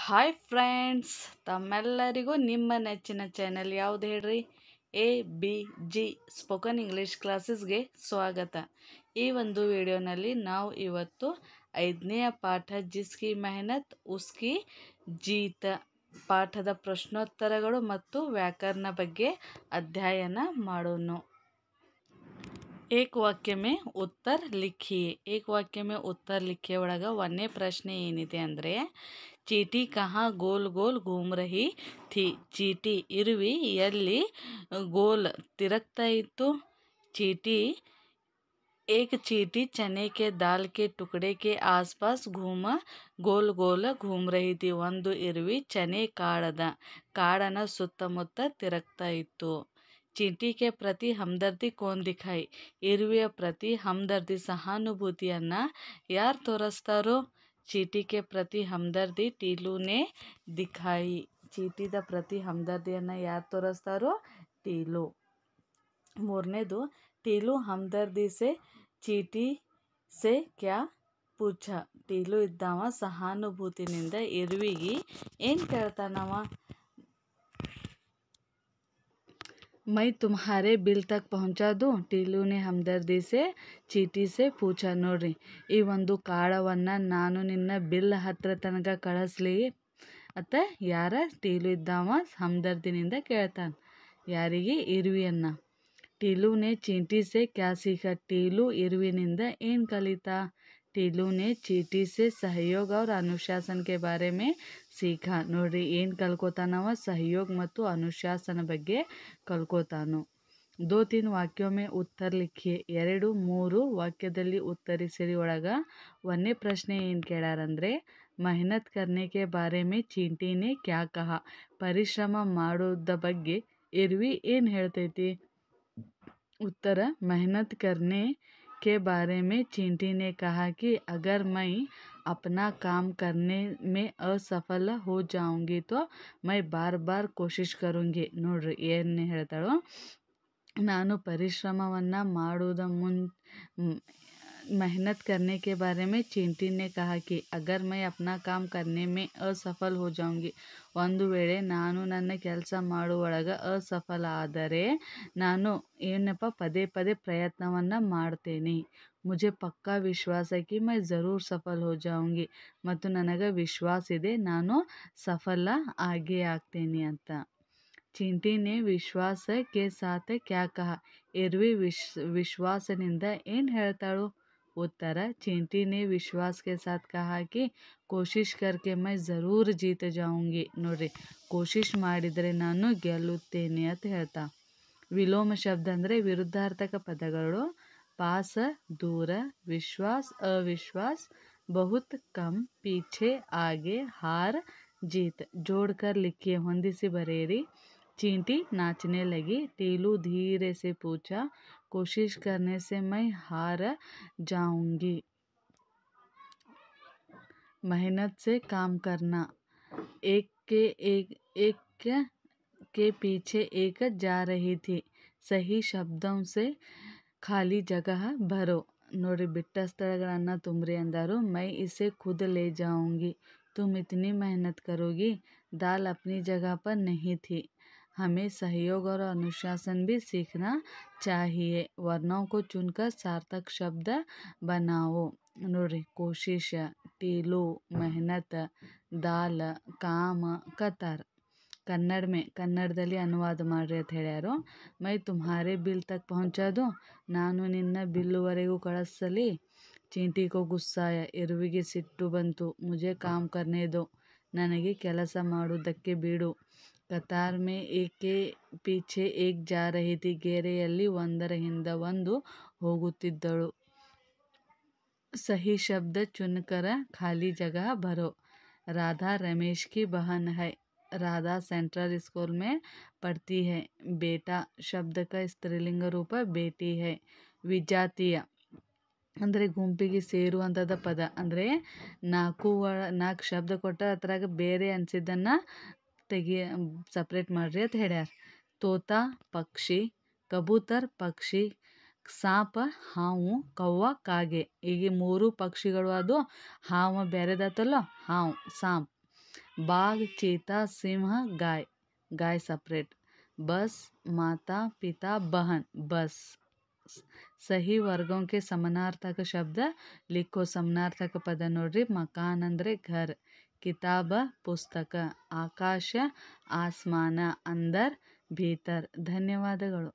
Hi friends ತಮ್ಮೆಲ್ಲರಿಗೂ ನಿಮ್ಮ ನೆಚ್ಚಿನ ಚಾನೆಲ್ ಯಾವುದು ಹೇಳ್ರಿ A B G spoken English ಕ್ಲಾಸಸ್ಗೆ ಸ್ವಾಗತ ಈ ಒಂದು ವಿಡಿಯೋನಲ್ಲಿ ನಾವು ಇವತ್ತು ಐದನೆಯ ಪಾಠ ಜಿಸ್ಕಿ ಮೆಹನತ್ ಉಸ್ಕಿ ಜೀತ ಪಾಠದ ಪ್ರಶ್ನೋತ್ತರಗಳು ಮತ್ತು ವ್ಯಾಕರಣ ಬಗ್ಗೆ ಅಧ್ಯಯನ ಮಾಡೋಣ ಏಕ ವಾಕ್ಯ ಉತ್ತರ ಲಿಖಿ ಏಕ್ ವಾಕ್ಯ ಮೇ ಉತ್ತರ ಲಿಖಿಯೆ ಒಳಗೆ ಒಂದೇ ಪ್ರಶ್ನೆ ಏನಿದೆ ಅಂದರೆ ಚೀಟಿ ಕಹಾ ಗೋಲ್ ಗೋಲ್ ಘೂಮ್ ರಹಿ ಚೀಟಿ ಇರುವಿ ಎಲ್ಲಿ ಗೋಲ್ ತಿರುಗ್ತಾ ಇತ್ತು ಚೀಟಿ ಏಕ ಚೀಟಿ चने ಕೆ ದಾಲ್ के टुकड़े के ಗೋಲ್ ಗೋಲ ಘೂಮ್ ರಹಿತಿ ಒಂದು ಇರುವಿ ಚನೆ ಕಾಡದ ಕಾಡನ ಸುತ್ತಮುತ್ತ ತಿರುಗ್ತಾ ಇತ್ತು ಚೀಂಟಿ ಪ್ರತಿ ಹಮ್ದರ್ದಿ ಕೋನ್ ದಿಖಾಯಿ ಇರುವೆಯ ಪ್ರತಿ ಹಮ್ದರ್ದಿ ಸಹಾನುಭೂತಿಯನ್ನು ಯಾರು ತೋರಿಸ್ತಾರೋ ಚೀಟಿಗೆ ಪ್ರತಿ ಹಮ್ದರ್ದಿ ಟೀಲುನೇ ದಿಖಾಯಿ ಚೀಟಿದ ಪ್ರತಿ ಹಮ್ದರ್ದಿಯನ್ನು ಯಾರು ತೋರಿಸ್ತಾರೋ ಟೀಲು ಮೂರನೇದು ಟೀಲು ಹಮ್ದರ್ದಿ ಸೆ ಚೀಟಿ ಸೆ ಕ್ಯಾ ಪೂಜ ಟೀಲು ಇದ್ದವ ಸಹಾನುಭೂತಿನಿಂದ ಇರುವಿಗೆ ಏನು ಕೇಳ್ತಾನವ ಮೈ तुम्हारे ಬಿಲ್ ತक ಪಹುಂಚಾ ದೂ ಹಮ್ದರ್ದಿಸೆ ಹಮ್ದರ್ದಿ ಸೆ ಚೀಟಿ ಸೆ ಪೂಛಾ ನೋಡ್ರಿ ಈ ಒಂದು ಕಾಳವನ್ನ ನಾನು ನಿನ್ನ ಬಿಲ್ ಹತ್ರ ತನಕ ಕಳಿಸ್ಲಿ ಅತ್ತ ಯಾರ ಟೀಲು ಇದ್ದಾವ ಹಮ್ದರ್ದಿನಿಂದ ಕೇಳ್ತಾನೆ ಯಾರಿಗೆ ಇರುವಿ ಅನ್ನ ಚೀಂಟಿ ಚೀಟಿಸೆ ಕ್ಯಾ ಸೀಖ ಟೀಲು ಇರುವಿನಿಂದ ಏನು ಕಲಿತಾ टीलू ने चीटी से सहयोग और ಅನುಶಾಸನ ಕೆ ಬಾರೆ ಮೇ ನೋಡ್ರಿ ಏನು ಕಲ್ಕೋತಾನವ ಸಹಯೋಗ ಮತ್ತು ಅನುಶಾಸನ ಬಗ್ಗೆ ಕಲ್ಕೋತಾನು ದೋ ವಾಕ್ಯ ವಾಕ್ಯೋ ಮೇ ಉತ್ತರ ಲಿಖಿ ಎರಡು ಮೂರು ವಾಕ್ಯದಲ್ಲಿ ಉತ್ತರಿಸಿರಿ ಒಳಗ ಒಂದೇ ಪ್ರಶ್ನೆ ಏನು ಕೇಳಾರಂದ್ರೆ ಮೆಹನತ್ ಕರ್ನೆಗೆ ಬಾರೆ ಮೇ ಚೀಂಟಿನೇ ಕ್ಯಾ ಕಹ ಪರಿಶ್ರಮ ಮಾಡೋದ ಬಗ್ಗೆ ಇರ್ವಿ ಏನು ಹೇಳ್ತೈತಿ ಉತ್ತರ ಮೆಹನತ್ ಕರ್ನೆ के बारे में चिंटी ने कहा कि अगर मैं अपना काम करने में असफल हो जाऊंगी तो मैं बार बार कोशिश करूंगी नोड़ी ऐन हेतो नानू पिश्रम मेहनत करने के बारे में चिंटिन ने कहा कि ಅಗರ್ ಮೈ ಅಪ್ನಾ ಕಾಮ್ ಕರ್ನೆ ಮೇ ಅಸಫಲ್ ಹೋ ಜಾಂಗಿ ಒಂದು ವೇಳೆ ನಾನು ನನ್ನ ಕೆಲಸ ಮಾಡುವೊಳಗ ಅಸಫಲ ಆದರೆ ನಾನು ಏನಪ್ಪ ಪದೇ ಪದೇ ಪ್ರಯತ್ನವನ್ನು ಮಾಡ್ತೇನೆ ಮುಜೆ ಪಕ್ಕಾ ವಿಶ್ವಾಸಕ್ಕೆ ಮೈ ಜರೂರ್ ಸಫಲ್ ಹೋ ಜಾಂಗಿ ಮತ್ತು ನನಗೆ ವಿಶ್ವಾಸ ಇದೆ ನಾನು ಸಫಲ ಆಗೇ ಆಗ್ತೇನೆ ಅಂತ चिंटी ने विश्वास के साथ क्या कहा इर्वी विश्वासनिंद ಏನು ಹೇಳ್ತಾಳು उतरा चींटी ने विश्वास के साथ कहा कि कोशिश करके मैं ज़रूर जीत जाऊंगी ನೋಡಿ ಕೋಶಿಶ್ ಮಾಡಿದರೆ ನಾನು ಗೆಲ್ಲುತ್ತೇನೆ ಅಂತ ಹೇಳ್ತಾ ವಿಲೋಮ ಶಬ್ದ ಅಂದರೆ ವಿರುದ್ಧಾರ್ಥಕ ಪದಗಳು ಪಾಸ ದೂರ ವಿಶ್ವಾಸ್ ಅವಿಶ್ವಾಸ್ ಬಹುತ್ ಕಮ್ ಪೀಛೆ ಆಗೆ ಹಾರ್ ಜೀತ್ ಜೋಡ್ಕರ್ ಲಿಖಿಯ ಹೊಂದಿಸಿ ಬರೆಯಿರಿ चींटी नाचने लगी टीलू धीरे से पूछा कोशिश करने से मैं हार जाऊंगी मेहनत से काम करना एक के एक एक के, के पीछे एक जा रही थी सही शब्दों से खाली जगह भरो नोड़ी बिट्टा ಸ್ಥಳಗಳನ್ನು ತುಂಬ್ರಿ अंदर मैं इसे खुद ले जाऊंगी तुम इतनी मेहनत करोगी दाल अपनी जगह पर नहीं थी हमें सहयोग और अनुशासन भी सीखना चाहिए वर्णों को चुनकर सार्थक शब्द बनाओ ನೋಡ್ರಿ ಕೋಶಿಶ ಟೀಲು ಮೆಹನತ ದಾಲ ಕಾಮ ಕತಾರ್ ಕನ್ನಡ ಮೇ ಕನ್ನಡದಲ್ಲಿ ಅನುವಾದ ಮಾಡ್ರಿ ಅಂತ ಹೇಳ್ಯಾರು ಮೈ ತುಮ್ಹಾರೆ ಬಿಲ್ ತಕ್ ಪಹಂಚೋದು ನಾನು ನಿನ್ನ ಬಿಲ್ಲುವರೆಗೂ ಕಳಿಸಲಿ ಚೀಂಟಿಗೋ ಗುಸ್ಸಾಯ ಇರುವಿಗೆ ಸಿಟ್ಟು ಬಂತು ಮುಜೆ ಕಾಮ್ ಕರ್ನೇದು ನನಗೆ ಕೆಲಸ ಮಾಡೋದಕ್ಕೆ ಬಿಡು ಕತಾರ್ में ಏಕೆ ಪೀಛೆ ಏಕ್ ಜಾ ರಹಿ ಥಿ ಗೆರೆಯಲ್ಲಿ ಒಂದರ ಹಿಂದೆ ಒಂದು ಹೋಗುತ್ತಿದ್ದಳು. सही शब्द चुनकर खाली जगह भरो। राधा रमेश की बहन है। राधा सेंट्रल स्कूल में पढ़ती है। बेटा शब्द का स्त्रीलिंग रूप बेटी है. ವಿಜಾತೀಯ ಅಂದರೆ ಗುಂಪಿಗೆ ಸೇರುವಂಥದ್ದು ಪದ. ಅಂದರೆ ನಾಲ್ಕು ನಾಲ್ಕು ಶಬ್ದ ಕೊಟ್ಟರೆ ಅದರಾಗ ಬೇರೆ ಅನಿಸಿದ್ದನ್ನು तेगी सप्रेट मी अंतर तोत पक्षि कबूतर पक्षि साप हाँ कव्व कगे हे मूरू पक्षी अद हाव बेरेदातलो हाँ सांप बाघ चीता सिंह गाय गाय सप्रेट बस माता पिता बहन बस सही वर्गों के समानार्थक शब्द लिखो समानार्थक पद नोड़ी मकान अरे घर ಕಿತಾಬ ಪುಸ್ತಕ ಆಕಾಶ ಆಸ್ಮಾನ ಅಂದರ್ ಭೀತರ್ ಧನ್ಯವಾದಗಳು